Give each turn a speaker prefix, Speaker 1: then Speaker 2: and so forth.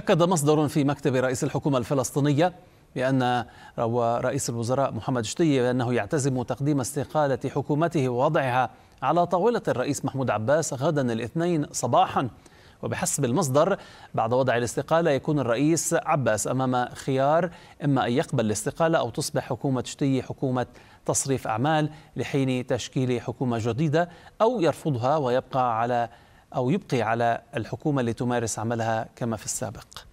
Speaker 1: أكد مصدر في مكتب رئيس الحكومة الفلسطينية بأن رئيس الوزراء محمد شتي بأنه يعتزم تقديم استقالة حكومته ووضعها على طاولة الرئيس محمود عباس غدا الاثنين صباحا وبحسب المصدر بعد وضع الاستقالة يكون الرئيس عباس أمام خيار إما أن يقبل الاستقالة أو تصبح حكومة شتي حكومة تصريف أعمال لحين تشكيل حكومة جديدة أو يرفضها ويبقى على أو يبقي على الحكومة لتمارس عملها كما في السابق